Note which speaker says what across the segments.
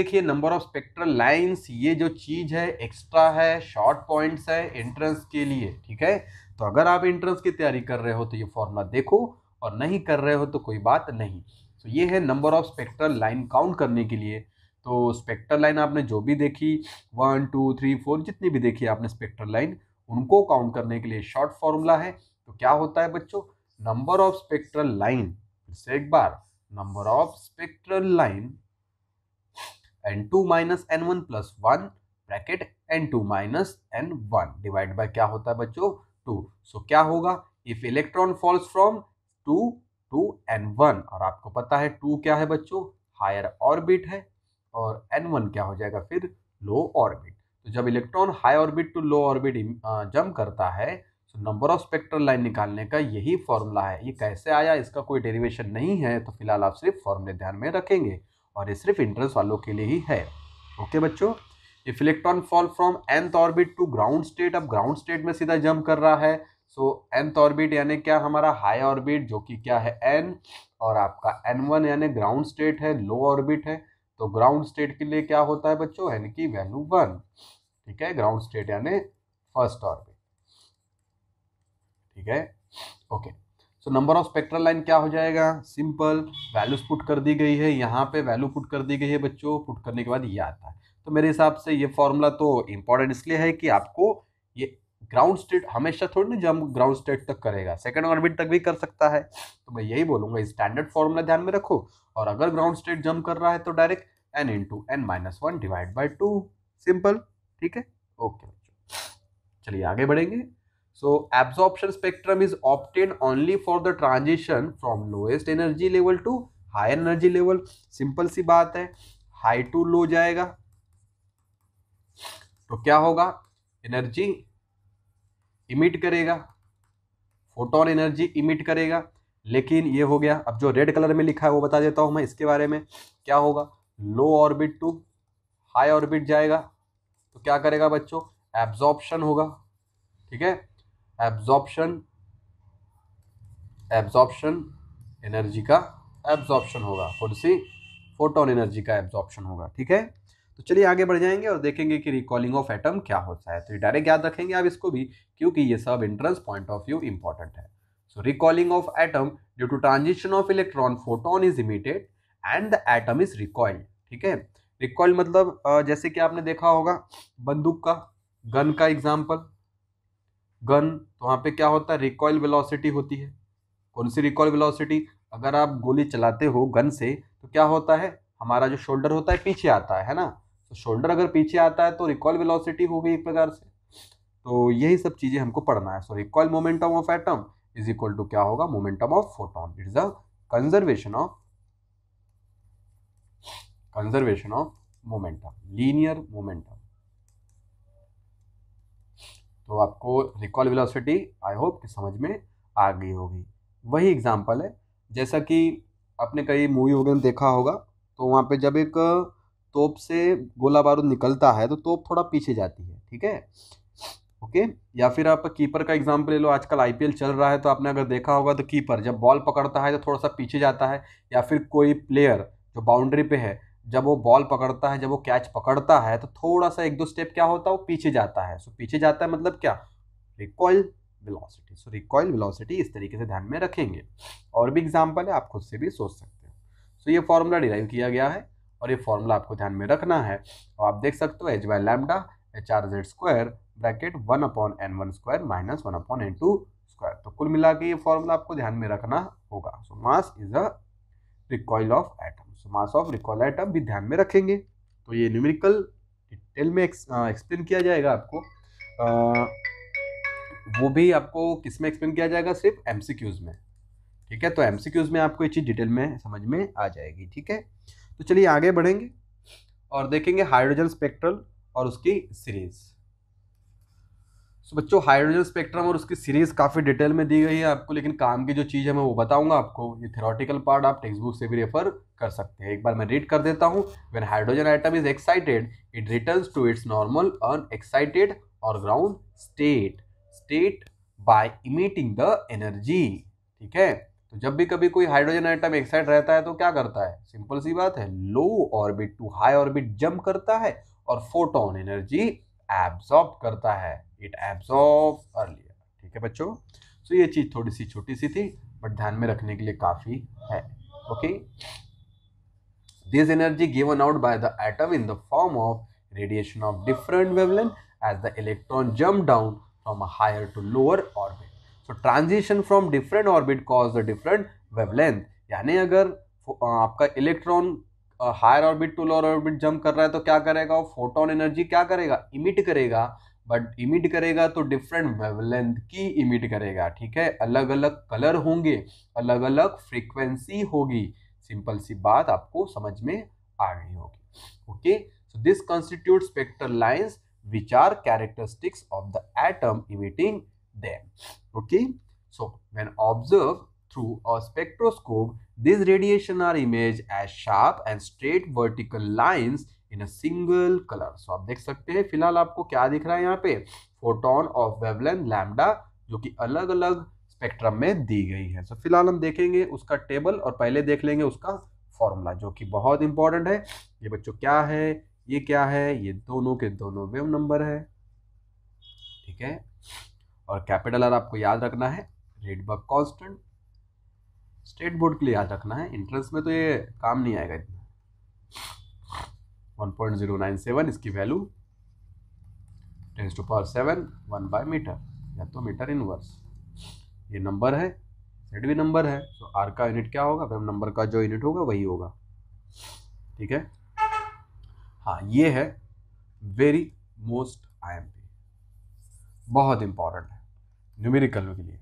Speaker 1: देखिए number of spectral lines ये जो चीज़ है एक्स्ट्रा है शॉर्ट पॉइंट्स है एंट्रेंस के लिए ठीक है तो अगर आप एंट्रेंस की तैयारी कर रहे हो तो ये फॉर्मूला देखो और नहीं कर रहे हो तो कोई बात नहीं तो ये है number of spectral line count करने के लिए तो स्पेक्ट्रल लाइन आपने जो भी देखी वन टू थ्री फोर जितनी भी देखी आपने स्पेक्ट्रल लाइन उनको काउंट करने के लिए शॉर्ट फॉर्मूला है तो क्या होता है बच्चों नंबर ऑफ स्पेक्ट्रल लाइन फिर से एक बार number of spectral line N two minus N one plus one bracket N two minus N one divide by क्या होता है बच्चों टू सो so, क्या होगा if electron falls from two to N one और आपको पता है टू क्या है बच्चों हायर ऑर्बिट है और एन वन क्या हो जाएगा फिर लो ऑर्बिट तो जब electron high orbit to low orbit jump करता है तो नंबर ऑफ स्पेक्ट्रल लाइन निकालने का यही फॉर्मूला है ये कैसे आया इसका कोई डेरिवेशन नहीं है तो फिलहाल आप सिर्फ फॉर्मूले ध्यान में रखेंगे और ये सिर्फ इंट्रेंस वालों के लिए ही है ओके बच्चों if electron fall from nth orbit to ground state अब ग्राउंड स्टेट में सीधा जंप कर रहा है सो एंथ ऑर्बिट यानी क्या हमारा हाई ऑर्बिट जो कि क्या है एन और आपका एन वन यानी ग्राउंड स्टेट है लो ऑर्बिट है तो ग्राउंड स्टेट के लिए क्या होता है बच्चों एन की वैल्यू वन ठीक है ग्राउंड स्टेट यानी फर्स्ट ऑर्बिट ठीक है okay okay. So number of spectral line क्या हो जाएगा सिंपल वैल्यूज पुट कर दी गई है यहाँ पे वैल्यू पुट कर दी गई है बच्चों पुट करने के बाद ये आता है तो मेरे हिसाब से ये फॉर्मूला तो इंपॉर्टेंट इसलिए है कि आपको ये ग्राउंड स्टेट हमेशा थोड़ी ना जम ग्राउंड स्टेट तक करेगा सेकंड ऑर्बिट तक भी कर सकता है तो मैं यही बोलूँगा स्टैंडर्ड फॉर्मूला ध्यान में रखो और अगर ग्राउंड स्टेट जम कर रहा है तो direct N into N minus one divide by two simple ठीक है ओके चलिए आगे बढ़ेंगे So absorption spectrum is obtained only for the transition from lowest energy level to high energy level. Simple सी बात है हाई टू लो जाएगा तो क्या होगा एनर्जी इमिट करेगा फोटोन एनर्जी इमिट करेगा लेकिन ये हो गया अब जो रेड कलर में लिखा है वो बता देता हूं मैं इसके बारे में क्या होगा low orbit to high orbit जाएगा तो क्या करेगा बच्चों एब्जॉर्प्शन होगा ठीक है एब्जॉर्प्शन एब्जॉर्प्शन एनर्जी का एब्जॉर्प्शन होगा कौन सी फोटोन एनर्जी का एब्जॉर्प्शन होगा ठीक है तो चलिए आगे बढ़ जाएंगे और देखेंगे कि रिकॉलिंग ऑफ एटम क्या होता है तो ये डायरेक्ट याद रखेंगे आप इसको भी क्योंकि ये सब entrance point of view important है so recoiling of atom due to transition of electron photon is emitted and the atom is recoiled ठीक है रिकॉइल मतलब जैसे कि आपने देखा होगा बंदूक का गन का एग्जाम्पल गन तो वहाँ पे क्या होता है रिकॉयल वेलोसिटी होती है कौन सी रिकॉयल वेलोसिटी अगर आप गोली चलाते हो गन से तो क्या होता है हमारा जो शोल्डर होता है पीछे आता है है ना तो शोल्डर अगर पीछे आता है तो रिकॉयल वेलोसिटी हो गई एक प्रकार से तो यही सब चीज़ें हमको पढ़ना है so recoil momentum of atom is equal to क्या होगा momentum of photon it is the conservation of conservation of momentum linear momentum तो आपको रिकॉल वेलोसिटी आई होप कि समझ में आ गई होगी वही एग्जांपल है जैसा कि आपने कई मूवी वगैरह देखा होगा तो वहाँ पे जब एक तोप से गोला बारूद निकलता है तो तोप थोड़ा पीछे जाती है ठीक है ओके या फिर आप कीपर का एग्जाम्पल ले लो आजकल आईपीएल चल रहा है तो आपने अगर देखा होगा तो कीपर जब बॉल पकड़ता है तो थोड़ा सा पीछे जाता है या फिर कोई प्लेयर जो बाउंड्री पे है जब वो बॉल पकड़ता है जब वो कैच पकड़ता है तो थोड़ा सा एक दो स्टेप क्या होता है वो पीछे जाता है सो पीछे जाता है मतलब क्या recoil velocity so recoil velocity इस तरीके से ध्यान में रखेंगे और भी एग्जाम्पल है आप खुद से भी सोच सकते हैं सो ये फॉर्मूला डिराइव किया गया है और ये फॉर्मूला आपको ध्यान में रखना है और आप देख सकते हो H by lambda H R Z square bracket one upon N one square minus one upon N two square तो कुल मिला के ये फॉर्मूला आपको ध्यान में रखना होगा so mass is a recoil of atom so mass of recoil atom भी ध्यान में रखेंगे तो ये न्यूमेरिकल डिटेल में एक्सप्लेन किया जाएगा आपको आ, वो भी आपको किस में एक्सप्लेन किया जाएगा सिर्फ एम में ठीक है तो एम में आपको ये चीज़ डिटेल में समझ में आ जाएगी ठीक है तो चलिए आगे बढ़ेंगे और देखेंगे हाइड्रोजन स्पेक्ट्रल और उसकी सीरीज़ सो बच्चों हाइड्रोजन स्पेक्ट्रम और उसकी सीरीज काफ़ी डिटेल में दी गई है आपको लेकिन काम की जो चीज़ है मैं वो बताऊंगा आपको ये थेरोटिकल पार्ट आप टेक्स्ट बुक से भी रेफर कर सकते हैं एक बार मैं रीड कर देता हूँ when hydrogen atom is excited it return to its normal unexcited or ground state state by emitting the energy ठीक है तो जब भी कभी कोई हाइड्रोजन आइटम एक्साइट रहता है तो क्या करता है सिंपल सी बात है low orbit to high orbit jump करता है और फोटोन एनर्जी एब्सॉर्ब करता है इट एब्जॉर्ब अर्लियर ठीक है बच्चों सो so, ये चीज़ थोड़ी सी छोटी सी थी बट ध्यान में रखने के लिए काफ़ी है okay this energy given out by the atom in the form of radiation of different wavelength as the electron jump down from a higher to lower orbit so transition from different orbit cause the different wavelength यानी अगर आपका electron higher orbit to lower orbit jump कर रहा है तो क्या करेगा वो फोटोन एनर्जी क्या करेगा इमिट करेगा बट इमिट करेगा तो डिफरेंट वेवलेंथ की इमिट करेगा ठीक है अलग अलग कलर होंगे अलग अलग फ्रीक्वेंसी होगी सिंपल सी बात आपको समझ में आ गई होगी okay so this constitute spectral lines which are characteristics of the atom emitting them okay so when observe through a spectroscope this radiation are image as sharp and straight vertical lines in a single colour so आप देख सकते हैं फिलहाल आपको क्या दिख रहा है यहाँ पे फोटोन ऑफ वेवलेंथ लैमडा जो कि अलग अलग स्पेक्ट्रम में दी गई है सो so, फिलहाल हम देखेंगे उसका टेबल और पहले देख लेंगे उसका फॉर्मूला जो कि बहुत इंपॉर्टेंट है ये बच्चों क्या है ये क्या है ये दोनों के दोनों वेव नंबर है ठीक है और कैपिटल आर आपको याद रखना है Rydberg constant state board के लिए याद रखना है इंट्रेंस में तो ये काम नहीं आएगा इतना 1.097 इसकी value tens to power seven one by metre या तो मीटर इनवर्स ये नंबर है सेट भी नंबर है तो आर का यूनिट क्या होगा फिर नंबर का जो यूनिट होगा वही होगा ठीक है हाँ ये है वेरी मोस्ट आई बहुत इंपॉर्टेंट है न्यूमेरिकल के लिए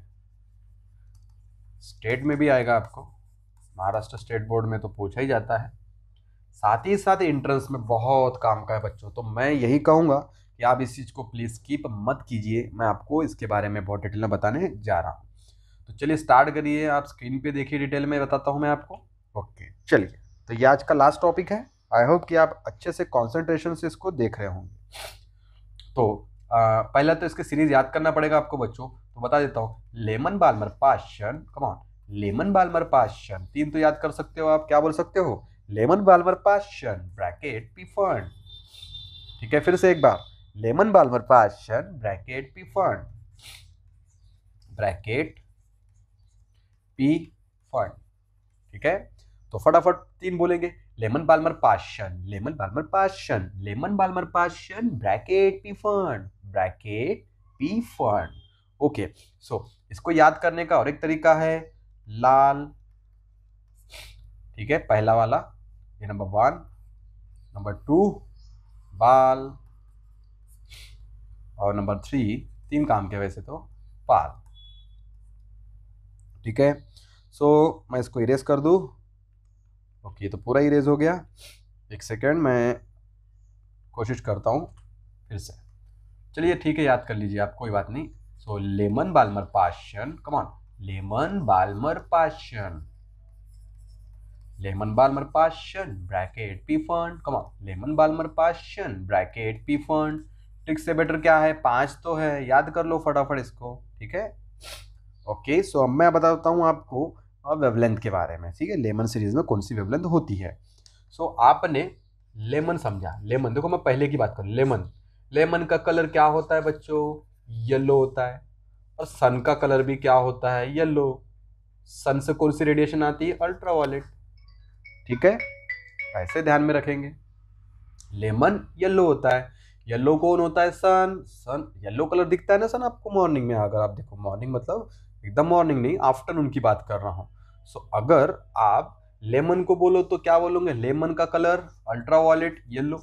Speaker 1: स्टेट में भी आएगा आपको महाराष्ट्र स्टेट बोर्ड में तो पूछा ही जाता है साथ ही साथ इंट्रेंस में बहुत काम का है बच्चों तो मैं यही कहूँगा कि आप इस चीज़ को प्लीज़ कीप मत कीजिए मैं आपको इसके बारे में बहुत डिटेल में बताने जा रहा हूँ तो चलिए स्टार्ट करिए आप स्क्रीन पे देखिए डिटेल में बताता हूँ मैं आपको ओके चलिए तो ये आज का लास्ट टॉपिक है आई होप कि आप अच्छे से कॉन्सेंट्रेशन से इसको देख रहे होंगे तो आ, पहला तो इसके सीरीज याद करना पड़ेगा आपको बच्चों तो बता देता हूँ Lyman Balmer Paschen come on Lyman Balmer Paschen तीन तो याद कर सकते हो आप क्या बोल सकते हो Lyman Balmer Paschen bracket P ठीक है फिर से एक बार Lyman Balmer Paschen bracket P bracket P Pfund ठीक है तो फटाफट तीन बोलेंगे Lyman Balmer Paschen Lyman Balmer Paschen Lyman Balmer Paschen bracket P bracket P okay so इसको याद करने का और एक तरीका है लाल ठीक है पहला वाला ये नंबर वन नंबर टू बाल और नंबर थ्री तीन काम के वैसे तो पाल ठीक है सो so, मैं इसको इरेज कर दूँ ओके तो पूरा इरेज हो गया एक सेकेंड मैं कोशिश करता हूँ फिर से चलिए ठीक है याद कर लीजिए आप कोई बात नहीं so Lyman Balmer Paschen come on Lyman Balmer Paschen Lyman Balmer Paschen bracket P Pfund comma Lyman Balmer Paschen bracket P Pfund trick से बेटर क्या है पांच तो है याद कर लो फटाफट इसको ठीक है ओके सो अब मैं बताता हूँ आपको वेवलेंथ के बारे में ठीक है लेमन सीरीज में कौन सी वेवलेंथ होती है सो so, आपने लेमन समझा लेमन देखो मैं पहले की बात करूँ लेमन लेमन का कलर क्या होता है बच्चों येलो होता है और सन का कलर भी क्या होता है येलो सन से कौन सी रेडिएशन आती है अल्ट्रा वायलेट ठीक है ऐसे ध्यान में रखेंगे लेमन येलो होता है येलो कौन होता है सन सन येलो कलर दिखता है ना सन आपको मॉर्निंग में अगर आप देखो मॉर्निंग मतलब एकदम मॉर्निंग नहीं आफ्टरनून की बात कर रहा हूँ सो so, अगर आप लेमन को बोलो तो क्या बोलोगे लेमन का colour ultraviolet yellow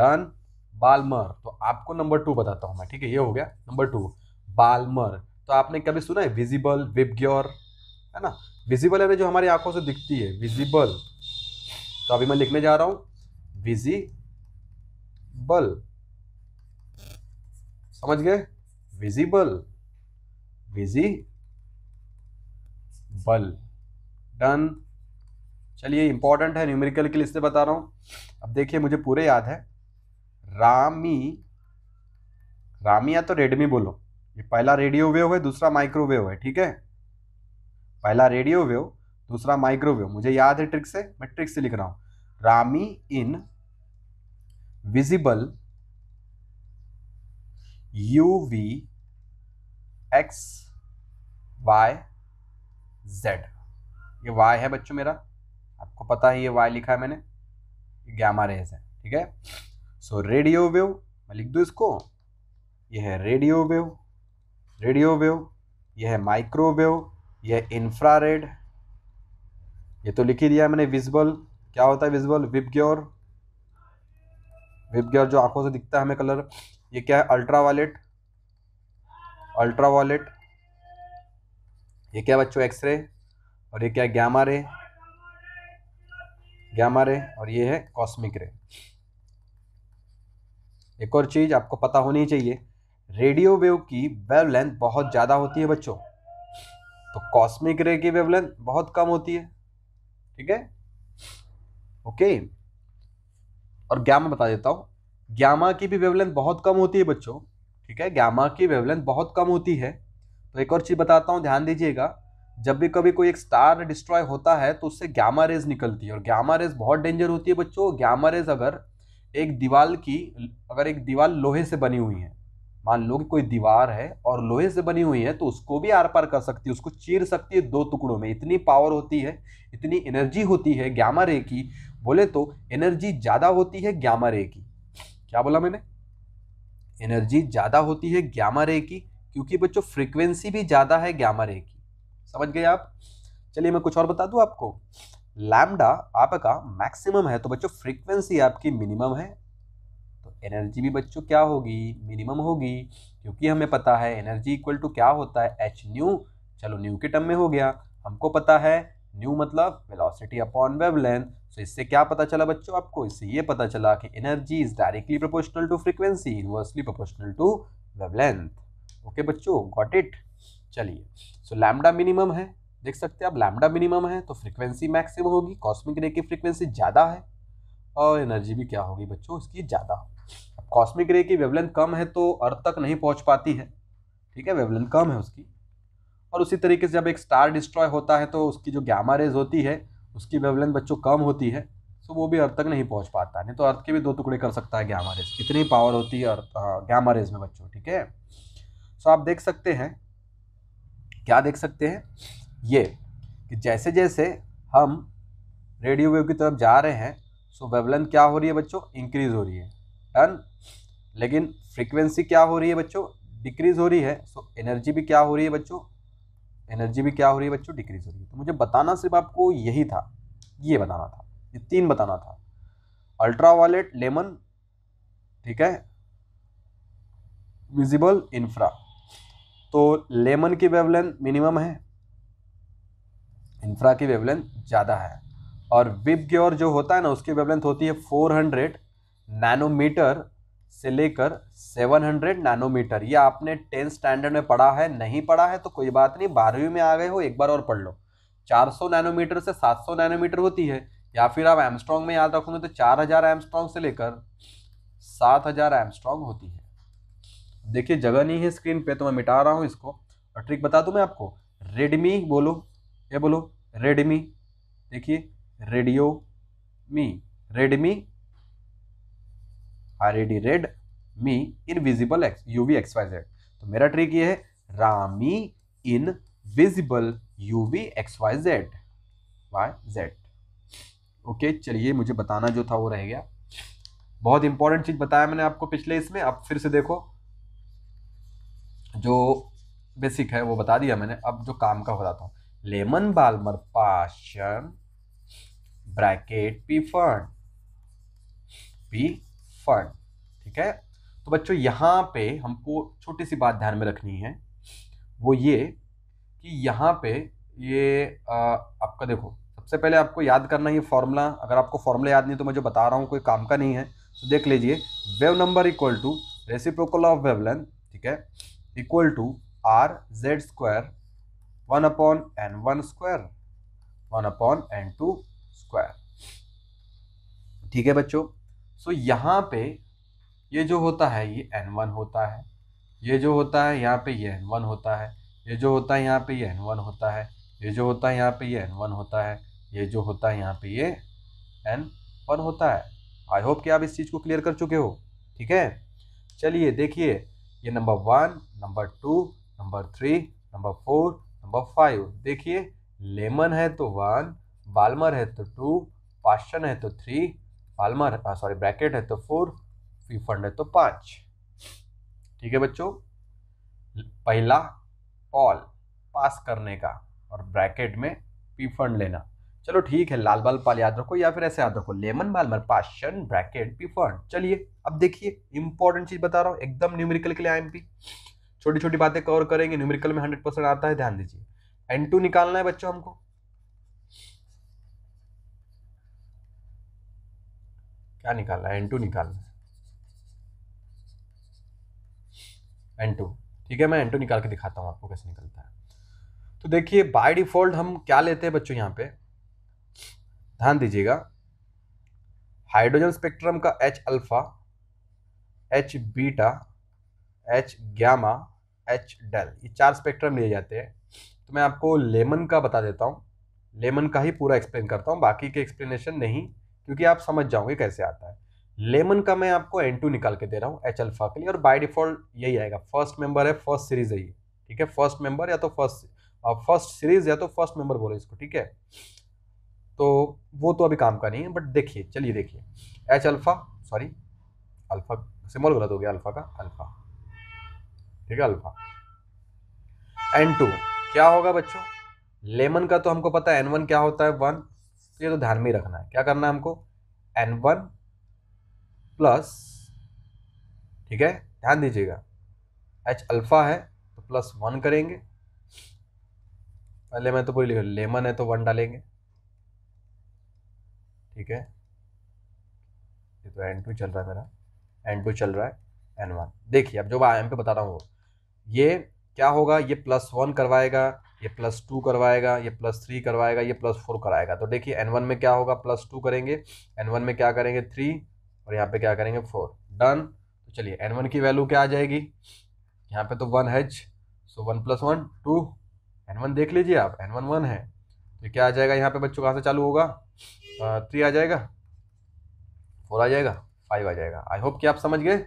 Speaker 1: done Balmer तो आपको नंबर टू बताता हूँ मैं ठीक है ये हो गया नंबर टू बालमर तो आपने कभी सुना है विजिबल विबग्योर है ना विजिबल एरे जो हमारी आंखों से दिखती है विजिबल तो अभी मैं लिखने जा रहा हूं विजिबल समझ गए विजिबल विजी बल डन चलिए इंपॉर्टेंट है न्यूमेरिकल के लिए इसलिए बता रहा हूं अब देखिए मुझे पूरे याद है रामी रामी या तो रेडमी बोलो ये पहला रेडियो वेव है दूसरा माइक्रोवेव है ठीक है पहला रेडियो वेव दूसरा माइक्रोवेव मुझे याद है ट्रिक से मैं ट्रिक से लिख रहा हूं रामी in visible U V X Y Z ये वाई है बच्चों मेरा आपको पता है ये वाई लिखा है मैंने ग्यामा रेज है ठीक है सो रेडियो वेव मैं लिख दू इसको ये है रेडियो वेव रेडियो वेव यह है माइक्रोवेव यह इंफ्रारेड ये तो लिख ही दिया मैंने विजिबल क्या होता है विजिबल विपग्योर विपग्योर जो आंखों से दिखता है हमें कलर ये क्या है अल्ट्रा वायलेट अल्ट्रा वायलेट ये क्या बच्चों एक्सरे और ये क्या है गैमा रे गैमा रे और ये है कॉस्मिक रे एक और चीज़ आपको पता होनी चाहिए रेडियो वेव की वेव लेंथ बहुत ज़्यादा होती है बच्चों तो कॉस्मिक रे की वेवलेंथ बहुत कम होती है ठीक है ओके और ग्यामा बता देता हूँ ग्यामा की भी वेवलेंथ बहुत कम होती है बच्चों ठीक है ग्यामा की वेवलेंथ बहुत कम होती है तो एक और चीज़ बताता हूँ ध्यान दीजिएगा जब भी कभी कोई एक स्टार डिस्ट्रॉय होता है तो उससे ग्यामा रेज निकलती है और ग्यामा रेज बहुत डेंजर होती है बच्चों ग्यामा रेज अगर एक दीवाल की अगर एक दीवाल लोहे से बनी हुई है मान लो कि कोई दीवार है और लोहे से बनी हुई है तो उसको भी आर पार कर सकती है उसको चीर सकती है दो टुकड़ों में इतनी पावर होती है इतनी एनर्जी होती है ग्यामा रे की बोले तो एनर्जी ज़्यादा होती है ग्यामा रे की क्या बोला मैंने एनर्जी ज़्यादा होती है ग्यामा रे की क्योंकि बच्चों फ्रिक्वेंसी भी ज़्यादा है ग्यामा रे की समझ गए आप चलिए मैं कुछ और बता दू आपको लैमडा आपका मैक्सिमम है तो बच्चों फ्रीक्वेंसी आपकी मिनिमम है एनर्जी भी बच्चों क्या होगी मिनिमम होगी क्योंकि हमें पता है एनर्जी इक्वल टू क्या होता है एच न्यू चलो न्यू के टर्म में हो गया हमको पता है न्यू मतलब वेलोसिटी अपॉन वेवलेंथ सो तो इससे क्या पता चला बच्चों आपको इससे ये पता चला कि energy is directly proportional to frequency inversely proportional to wavelength okay बच्चों गॉट इट चलिए सो लैमडा मिनिमम है देख सकते हैं आप लैमडा मिनिमम है तो फ्रिक्वेंसी मैक्सिमम होगी कॉस्मिक रे की फ्रीक्वेंसी ज़्यादा है और एनर्जी भी क्या होगी बच्चों इसकी ज़्यादा होगी कॉस्मिक रे की वेवलेंथ कम है तो अर्थ तक नहीं पहुंच पाती है ठीक है वेवलेंथ कम है उसकी और उसी तरीके से जब एक स्टार डिस्ट्रॉय होता है तो उसकी जो ग्यामा रेज होती है उसकी वेवलेंथ बच्चों कम होती है तो वो भी अर्थ तक नहीं पहुंच पाता नहीं तो अर्थ के भी दो टुकड़े कर सकता है ग्यामा रेज इतनी पावर होती है अर्थ ग्यामा हाँ, रेज में बच्चों ठीक है सो तो आप देख सकते हैं क्या देख सकते हैं ये कि जैसे जैसे हम रेडियो वेव की तरफ जा रहे हैं सो वेवलेंथ क्या हो रही है बच्चों इंक्रीज हो रही है डन लेकिन फ्रीक्वेंसी क्या हो रही है बच्चों डिक्रीज हो रही है सो एनर्जी भी क्या हो रही है बच्चों एनर्जी भी क्या हो रही है बच्चों डिक्रीज हो रही है तो मुझे बताना सिर्फ आपको यही था ये बताना था ये तीन बताना था अल्ट्रा वायलेट लेमन ठीक है विजिबल इंफ्रा तो लेमन की वेवलेंथ मिनिमम है इंफ्रा की वेवलेंथ ज़्यादा है और विब ग्योर जो होता है ना उसकी वेवलेंथ होती है 400 नैनोमीटर से लेकर 700 नैनोमीटर ये आपने टेंथ स्टैंडर्ड में पढ़ा है नहीं पढ़ा है तो कोई बात नहीं बारहवीं में आ गए हो एक बार और पढ़ लो 400 नैनोमीटर से 700 नैनोमीटर होती है या फिर आप एमस्ट्रॉन्ग में याद रखोगे तो 4000 हज़ार एमस्ट्रॉन्ग से लेकर 7000 हज़ार एमस्ट्रॉन्ग होती है देखिए जगह नहीं है स्क्रीन पे तो मैं मिटा रहा हूँ इसको और ट्रिक बता दूँ मैं आपको रेडमी बोलो ये बोलो रेडमी देखिए radio me Redmi R A D red me in visible X U V X Y Z तो मेरा ट्रिक ये है रामी in visible U V X Y Z Y Z okay चलिए मुझे बताना जो था वो रह गया बहुत इंपॉर्टेंट चीज़ बताया मैंने आपको पिछले इसमें अब फिर से देखो जो बेसिक है वो बता दिया मैंने अब जो काम का बताता हूँ Lyman Balmer Paschen bracket P Pfund P फर्न ठीक है तो बच्चों यहाँ पे हमको छोटी सी बात ध्यान में रखनी है वो ये कि यहाँ पे ये आ, आपका देखो सबसे पहले आपको याद करना ये फॉर्मूला अगर आपको फॉर्मूला याद नहीं तो मैं जो बता रहा हूँ कोई काम का नहीं है तो देख लीजिए wave number equal to reciprocal of wavelength ठीक है equal to R Z square one upon N one square one upon N two square ठीक है बच्चों सो so, यहाँ पे ये जो होता है ये एन वन होता है ये जो होता है यहाँ पे ये एन वन होता है ये जो होता है यहाँ पे ये एन वन होता है ये जो होता है यहाँ पे ये एन वन होता है ये जो होता है यहाँ पे ये एन वन होता है आई होप कि आप इस चीज़ को क्लियर कर चुके हो ठीक है चलिए देखिए ये number one number two number three number four number five देखिए लेमन है तो वन बालमर है तो टू पाशन है तो थ्री फाल्मा सॉरी ब्रैकेट है तो फोर फी फंड है तो पाँच ठीक है बच्चों पहला ऑल पास करने का और ब्रैकेट में पी फंड लेना चलो ठीक है लाल बाल पाल याद रखो या फिर ऐसे याद रखो लेमन बाल मर पाशन ब्रैकेट पी फंड चलिए अब देखिए इंपॉर्टेंट चीज़ बता रहा हूँ एकदम न्यूमेरिकल के लिए आई छोटी छोटी बातें कवर करेंगे न्यूमेरिकल में हंड्रेड परसेंट आता है ध्यान दीजिए एन टू निकालना है बच्चों हमको क्या निकालना है एन टू निकालना है एन टू ठीक है मैं एन टू निकाल के दिखाता हूँ आपको कैसे निकलता है तो देखिए बाय डिफॉल्ट हम क्या लेते हैं बच्चों यहाँ पे ध्यान दीजिएगा हाइड्रोजन स्पेक्ट्रम का H alpha H beta H gamma H delta ये चार स्पेक्ट्रम लिए जाते हैं तो मैं आपको लेमन का बता देता हूँ लेमन का ही पूरा एक्सप्लेन करता हूँ बाकी के एक्सप्लेनेशन नहीं क्योंकि आप समझ जाओगे कैसे आता है लेमन का मैं आपको एन टू निकाल के दे रहा हूँ एच अल्फा के लिए और बाय डिफॉल्ट यही आएगा फर्स्ट मेंबर है फर्स्ट सीरीज है ये ठीक है फर्स्ट मेंबर या तो फर्स्ट फर्स्ट सीरीज या तो फर्स्ट मेंबर बोलो इसको ठीक है तो वो तो अभी काम का नहीं है बट देखिए चलिए देखिए H alpha sorry alpha symbol गलत हो गया अल्फा का अल्फा ठीक है अल्फा एन टू क्या होगा बच्चों लेमन का तो हमको पता है एन वन क्या होता है वन इसलिए तो ध्यान में ही रखना है क्या करना है हमको एन वन प्लस ठीक है ध्यान दीजिएगा एच अल्फ़ा है तो प्लस वन करेंगे पहले मैं तो लिखा लेमन है तो वन डालेंगे ठीक है ये तो एन टू चल रहा है मेरा एन टू चल रहा है एन वन देखिए अब जो मैं एम पे बता रहा हूँ ये क्या होगा ये प्लस वन करवाएगा ये प्लस टू करवाएगा ये प्लस थ्री करवाएगा ये प्लस फोर कराएगा तो देखिए एन वन में क्या होगा प्लस टू करेंगे एन वन में क्या करेंगे थ्री और यहाँ पे क्या करेंगे फोर डन तो चलिए एन वन की वैल्यू क्या आ जाएगी यहाँ पे तो one H so one plus one two N one देख लीजिए आप एन वन वन है तो क्या आ जाएगा यहाँ पे बच्चों कहाँ से चालू होगा थ्री आ जाएगा फोर आ जाएगा फाइव आ जाएगा आई होप कि आप समझ गए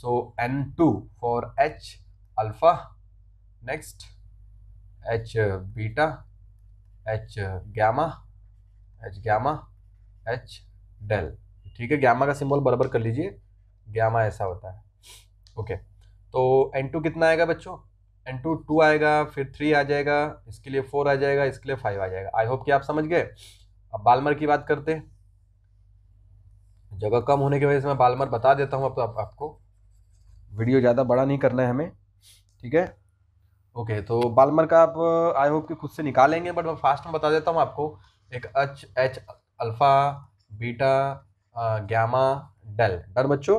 Speaker 1: so N two for H alpha next H beta H gamma H gamma H delta ठीक है गैमा का सिंबल बराबर कर लीजिए गैमा ऐसा होता है ओके तो एन टू कितना आएगा बच्चों एन टू टू आएगा फिर थ्री आ जाएगा इसके लिए फोर आ जाएगा इसके लिए फाइव आ जाएगा आई होप कि आप समझ गए अब बालमर की बात करते हैं जगह कम होने की वजह से मैं बालमर बता देता हूँ अब तो आप, आपको वीडियो ज़्यादा बड़ा नहीं करना है हमें ठीक है ओके तो बालमर का आप आई होप कि खुद से निकालेंगे बट मैं फास्ट में बता देता हूँ आपको एक H H alpha beta gamma delta बच्चों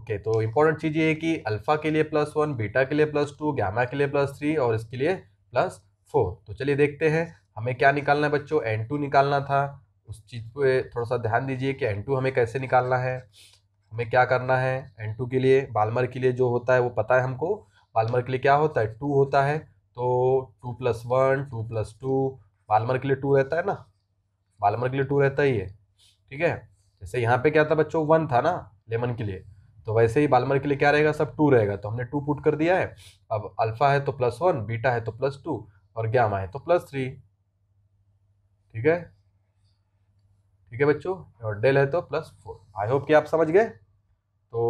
Speaker 1: ओके तो इम्पोर्टेंट चीज़ ये है कि अल्फ़ा के लिए प्लस वन बीटा के लिए प्लस टू ग्यामा के लिए प्लस थ्री और इसके लिए प्लस फोर तो चलिए देखते हैं हमें क्या निकालना है बच्चों एन टू निकालना था उस चीज़ पे थोड़ा सा ध्यान दीजिए कि एन टू हमें कैसे निकालना है हमें क्या करना है एन टू के लिए बालमर के लिए जो होता है वो पता है हमको पालमर के लिए क्या होता है टू होता है तो two plus one two plus two Balmer के लिए टू रहता है ना पालमर के लिए टू रहता ही है ठीक है जैसे यहाँ पे क्या था बच्चों वन था ना लेमन के लिए तो वैसे ही बालमर के लिए क्या रहेगा सब टू रहेगा तो हमने टू पुट कर दिया है अब अल्फ़ा है तो प्लस वन बीटा है तो प्लस टू और ग्यामा है तो प्लस थ्री ठीक है ठीक है बच्चों और डेल है तो प्लस फोर आई होप कि आप समझ गए तो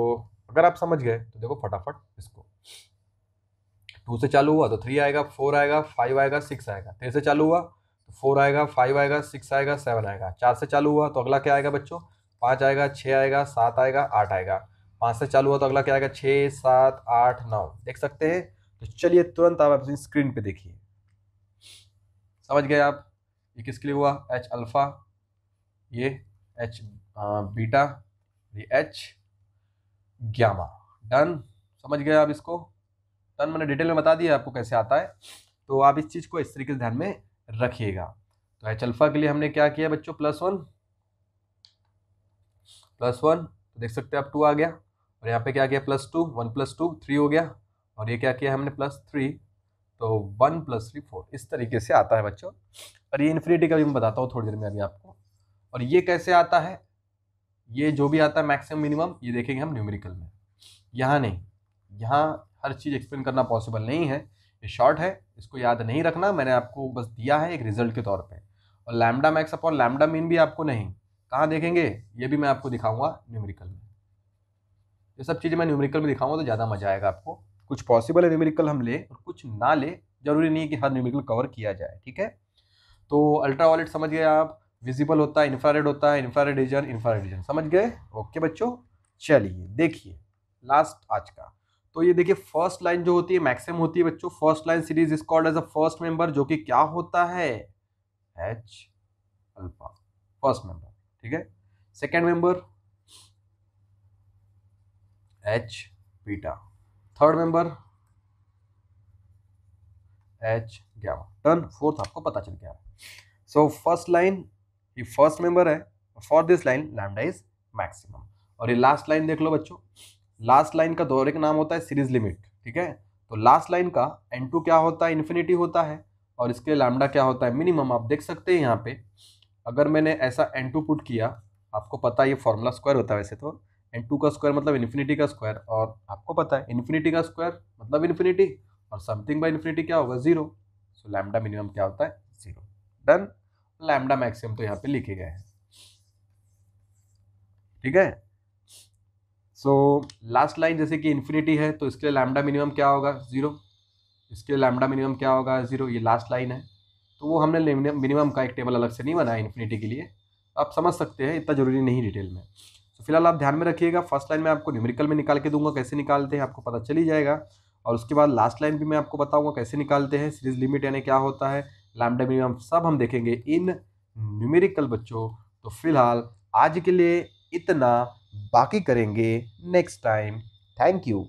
Speaker 1: अगर आप समझ गए तो देखो फटाफट इसको टू से चालू हुआ तो थ्री आएगा फोर आएगा फाइव आएगा सिक्स आएगा थ्री से चालू हुआ तो फोर आएगा फाइव आएगा सिक्स आएगा सेवन आएगा चार से चालू हुआ तो अगला क्या आएगा बच्चों पाँच आएगा छः आएगा सात आएगा आठ आएगा पाँच से चालू हुआ तो अगला क्या आएगा छः सात आठ नौ देख सकते हैं तो चलिए तुरंत आप अपनी स्क्रीन पे देखिए समझ गए आप ये किसके लिए हुआ एच अल्फ़ा ये एच बीटा ये एच ग्यामा डन समझ गए आप इसको टर्न मैंने डिटेल में बता दिया आपको कैसे आता है तो आप इस चीज़ को इस तरीके से ध्यान में रखिएगा तो एच अल्फ़ा के लिए हमने क्या किया बच्चों प्लस वन प्लस वन तो देख सकते हैं आप टू आ गया और यहाँ पे क्या किया plus two one plus two three हो गया और ये क्या किया हमने प्लस थ्री तो वन प्लस थ्री फोर इस तरीके से आता है बच्चों और ये इन्फिनिटी का भी मैं बताता हूँ थोड़ी देर में अभी आपको और ये कैसे आता है ये जो भी आता है मैक्सिमम मिनिमम ये देखेंगे हम न्यूमेरिकल में यहाँ नहीं यहाँ हर चीज़ एक्सप्लेन करना पॉसिबल नहीं है ये शॉर्ट है इसको याद नहीं रखना मैंने आपको बस दिया है एक रिजल्ट के तौर पे और lambda max upon lambda min भी आपको नहीं कहाँ देखेंगे ये भी मैं आपको दिखाऊंगा न्यूमेरिकल में ये सब चीज़ें मैं न्यूमेरिकल में दिखाऊंगा तो ज़्यादा मजा आएगा आपको कुछ पॉसिबल है न्यूमेरिकल हम ले और कुछ ना ले ज़रूरी नहीं है कि हर न्यूमेरिकल कवर किया जाए ठीक है तो अल्ट्रा वॉलेट समझ गए आप विजिबल होता है इन्फ्रारेड होता है इन्फ्रारेड रीजन इन्फ्रारेड रीजन समझ गए ओके बच्चों चलिए देखिए लास्ट आज का तो ये देखिए फर्स्ट लाइन जो होती है मैक्सिम होती है बच्चों first line series is called as a first member जो कि क्या होता है एच अल्फा फर्स्ट मेंबर ठीक है second member H beta third member H gamma turn fourth आपको पता चल गया सो फर्स्ट लाइन ये फर्स्ट मेंबर है for this line lambda is maximum और ये लास्ट लाइन देख लो बच्चों लास्ट लाइन का दोहरे का नाम होता है सीरीज लिमिट ठीक है तो लास्ट लाइन का एन टू क्या होता है इन्फिनिटी होता है और इसके लामडा क्या होता है मिनिमम आप देख सकते हैं यहाँ पे अगर मैंने ऐसा एन टू पुट किया आपको पता है ये फॉर्मूला स्क्वायर होता है वैसे तो एन टू का स्क्वायर मतलब इन्फिनिटी का स्क्वायर और आपको पता है इन्फिनिटी का स्क्वायर मतलब इन्फिनिटी और समथिंग बाई इन्फिनिटी क्या होगा जीरो सो लैमडा मिनिमम क्या होता है जीरो डन लैमडा मैक्सिमम तो यहाँ पे लिखे गए हैं ठीक है सो लास्ट लाइन जैसे कि इन्फिनिटी है तो इसके लिए लैमडा मिनिमम क्या होगा ज़ीरो इसके लिए लैमडा मिनिमम क्या होगा ज़ीरो ये लास्ट लाइन है तो वो हमने मिनिमम का एक टेबल अलग से नहीं बनाया इन्फिनिटी के लिए आप समझ सकते हैं इतना ज़रूरी नहीं डिटेल में तो फिलहाल आप ध्यान में रखिएगा फर्स्ट लाइन में आपको न्यूमेरिकल में निकाल के दूंगा कैसे निकालते हैं आपको पता चल ही जाएगा और उसके बाद लास्ट लाइन भी मैं आपको बताऊंगा कैसे निकालते हैं सीरीज लिमिट यानी क्या होता है लैमडा मिनिमम सब हम देखेंगे इन न्यूमेरिकल बच्चों तो फिलहाल आज के लिए इतना बाकी करेंगे नेक्स्ट टाइम थैंक यू